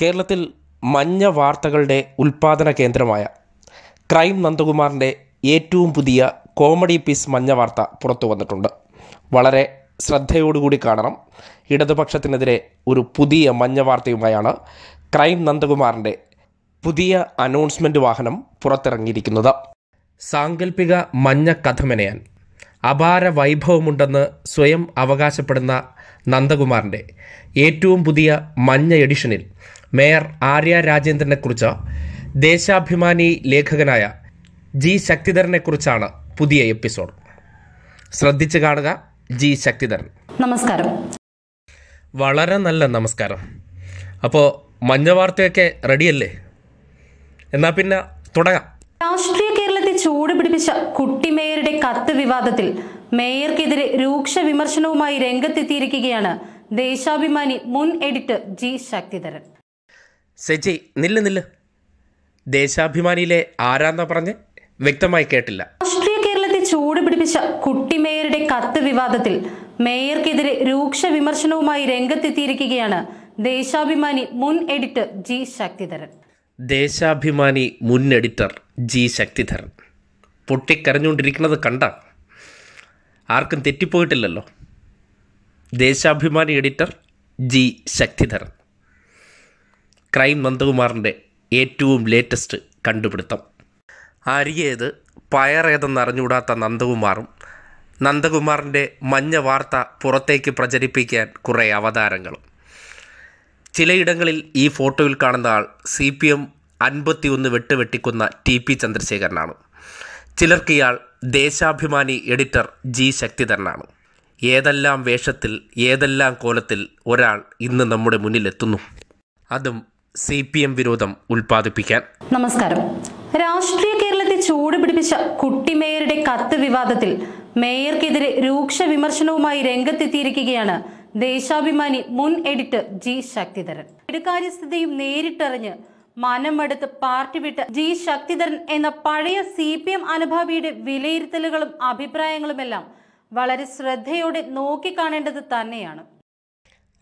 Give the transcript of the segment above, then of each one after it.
കേരളത്തിൽ മഞ്ഞ വാർത്തകളുടെ ഉൽപാദന കേന്ദ്രമായ ക്രൈം നന്ദകുമാറിൻ്റെ ഏറ്റവും പുതിയ കോമഡി പീസ് മഞ്ഞ വാർത്ത പുറത്തു വന്നിട്ടുണ്ട് വളരെ ശ്രദ്ധയോടുകൂടി കാണണം ഇടതുപക്ഷത്തിനെതിരെ ഒരു പുതിയ മഞ്ഞ വാർത്തയുമായാണ് ക്രൈം നന്ദകുമാറിൻ്റെ പുതിയ അനൗൺസ്മെൻറ്റ് വാഹനം പുറത്തിറങ്ങിയിരിക്കുന്നത് സാങ്കല്പിക മഞ്ഞ കഥ മെനയാൻ അപാര വൈഭവമുണ്ടെന്ന് സ്വയം അവകാശപ്പെടുന്ന നന്ദകുമാറിൻ്റെ ഏറ്റവും പുതിയ മഞ്ഞ എഡിഷനിൽ മേയർ ആര്യ രാജേന്ദ്രനെക്കുറിച്ച് ദേശാഭിമാനി ലേഖകനായ ജി ശക്തിധരനെക്കുറിച്ചാണ് പുതിയ എപ്പിസോഡ് ശ്രദ്ധിച്ചു കാണുക ജി ശക്തിധരൻ നമസ്കാരം വളരെ നല്ല നമസ്കാരം അപ്പോൾ മഞ്ഞ വാർത്തയൊക്കെ റെഡിയല്ലേ എന്നാൽ പിന്നെ തുടങ്ങാം രാഷ്ട്രീയ കേരളത്തെ ചൂട് പിടിപ്പിച്ച കുട്ടിമേയറുടെ കത്ത് വിവാദത്തിൽ മേയർക്കെതിരെ രൂക്ഷ വിമർശനവുമായി രംഗത്തെത്തിയിരിക്കുകയാണ് ദേശാഭിമാനി മുൻ എഡിറ്റർ ജി ശക്തിധരൻ സെജി നില്ല് നില്ല് ദേശാഭിമാനിയിലെ ആരാന്ന പറഞ്ഞ് വ്യക്തമായി കേട്ടില്ല രാഷ്ട്രീയ കേരളത്തെ ചൂട് പിടിപ്പിച്ച കുട്ടിമേയറുടെ കത്ത് വിവാദത്തിൽ മേയർക്കെതിരെ രൂക്ഷ വിമർശനവുമായി രംഗത്തെത്തിയിരിക്കുകയാണ് ദേശാഭിമാനി മുൻ എഡിറ്റർ ജി ശക്തിധരൻ ദേശാഭിമാനി മുൻ എഡിറ്റർ ജി ശക്തിധരൻ പൊട്ടിക്കരഞ്ഞുകൊണ്ടിരിക്കുന്നത് കണ്ട ആർക്കും തെറ്റിപ്പോയിട്ടില്ലല്ലോ Deshabhimani editor G Sakthidharan crime നന്ദകുമാറിൻ്റെ ഏറ്റവും ലേറ്റസ്റ്റ് കണ്ടുപിടുത്തം അരിയേത് അറിഞ്ഞുകൂടാത്ത നന്ദകുമാറും നന്ദകുമാറിൻ്റെ മഞ്ഞ വാർത്ത പുറത്തേക്ക് പ്രചരിപ്പിക്കാൻ കുറേ അവതാരങ്ങളും ചിലയിടങ്ങളിൽ ഈ ഫോട്ടോയിൽ കാണുന്ന ആൾ സി പി എം അൻപത്തിയൊന്ന് വെട്ടുവെട്ടിക്കുന്ന ടി പി ചന്ദ്രശേഖരനാണ് ചിലർക്ക് ഇയാൾ ദേശാഭിമാനി എഡിറ്റർ ജി ശക്തിധരനാണ് ഏതെല്ലാം വേഷത്തിൽ ഏതെല്ലാം കോലത്തിൽ ഒരാൾ ഇന്ന് നമ്മുടെ മുന്നിലെത്തുന്നു അതും സി പി എം വിരോധം ഉൽപ്പാദിപ്പിക്കാൻ നമസ്കാരം രാഷ്ട്രീയ കേരളത്തെ ചൂട് പിടിപ്പിച്ച കുട്ടിമേയറുടെ കത്ത് വിവാദത്തിൽ മേയർക്കെതിരെ രൂക്ഷ വിമർശനവുമായി രംഗത്തെത്തിയിരിക്കുകയാണ് ദേശാഭിമാനി മുൻ എഡിറ്റർ ജി ശക്തിധരൻ ഇടകാര്യസ്ഥിതിയും നേരിട്ടറിഞ്ഞ് മനമെടുത്ത് പാർട്ടി വിട്ട് ജി ശക്തിധരൻ എന്ന പഴയ സി പി എം അനുഭാവിയുടെ വിലയിരുത്തലുകളും അഭിപ്രായങ്ങളുമെല്ലാം വളരെ ശ്രദ്ധയോടെ നോക്കിക്കാണേണ്ടത് തന്നെയാണ്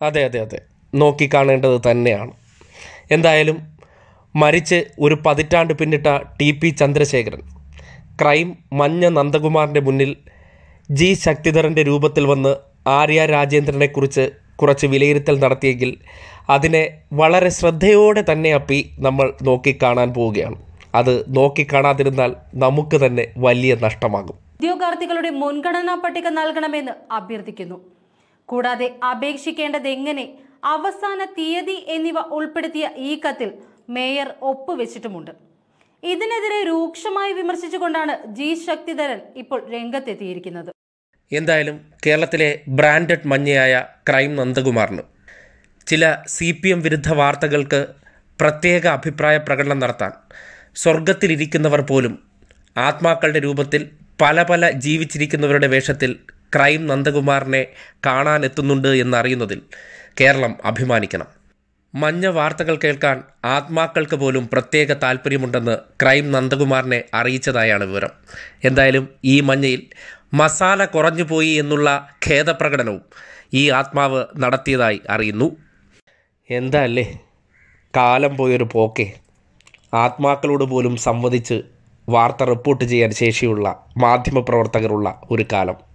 അതെ അതെ അതെ നോക്കിക്കാണേണ്ടത് തന്നെയാണ് എന്തായാലും മരിച്ച് ഒരു പതിറ്റാണ്ട് പിന്നിട്ട ടി പി ചന്ദ്രശേഖരൻ ക്രൈം മഞ്ഞ നന്ദകുമാറിൻ്റെ മുന്നിൽ ജി ശക്തിധരൻ്റെ രൂപത്തിൽ വന്ന് ആര്യ രാജേന്ദ്രനെക്കുറിച്ച് കുറച്ച് വിലയിരുത്തൽ നടത്തിയെങ്കിൽ അതിനെ വളരെ ശ്രദ്ധയോടെ തന്നെ അപ്പി നമ്മൾ നോക്കിക്കാണാൻ പോവുകയാണ് അത് നോക്കിക്കാണാതിരുന്നാൽ നമുക്ക് തന്നെ വലിയ നഷ്ടമാകും ഉദ്യോഗാർത്ഥികളുടെ മുൻഗണനാ പട്ടിക നൽകണമെന്ന് അഭ്യർത്ഥിക്കുന്നു കൂടാതെ അപേക്ഷിക്കേണ്ടത് എങ്ങനെ അവസാന തീയതി എന്നിവ ഉൾപ്പെടുത്തിയ ഈ കത്തിൽ മേയർ ഒപ്പുവെച്ചിട്ടുമുണ്ട് ഇതിനെതിരെ രൂക്ഷമായി വിമർശിച്ചുകൊണ്ടാണ് ജി ശക്തിധരൻ ഇപ്പോൾ രംഗത്തെത്തിയിരിക്കുന്നത് എന്തായാലും കേരളത്തിലെ ബ്രാൻഡഡ് മഞ്ഞയായ ക്രൈം നന്ദകുമാറിന് ചില സി പി എം വിരുദ്ധ വാർത്തകൾക്ക് പ്രത്യേക അഭിപ്രായ പ്രകടനം നടത്താൻ സ്വർഗത്തിലിരിക്കുന്നവർ പോലും ആത്മാക്കളുടെ രൂപത്തിൽ പല പല ജീവിച്ചിരിക്കുന്നവരുടെ വേഷത്തിൽ ക്രൈം നന്ദകുമാറിനെ കാണാനെത്തുന്നുണ്ട് എന്നറിയുന്നതിൽ കേരളം അഭിമാനിക്കണം മഞ്ഞ വാർത്തകൾ കേൾക്കാൻ ആത്മാക്കൾക്ക് പോലും പ്രത്യേക താല്പര്യമുണ്ടെന്ന് ക്രൈം നന്ദകുമാറിനെ അറിയിച്ചതായാണ് വിവരം എന്തായാലും ഈ മഞ്ഞയിൽ മസാല കുറഞ്ഞുപോയി എന്നുള്ള ഖേദപ്രകടനവും ഈ ആത്മാവ് നടത്തിയതായി അറിയുന്നു എന്താ അല്ലേ കാലം പോയൊരു പോക്കെ ആത്മാക്കളോട് പോലും സംവദിച്ച് വാർത്ത റിപ്പോർട്ട് ചെയ്യാൻ ശേഷിയുള്ള മാധ്യമപ്രവർത്തകരുള്ള ഒരു കാലം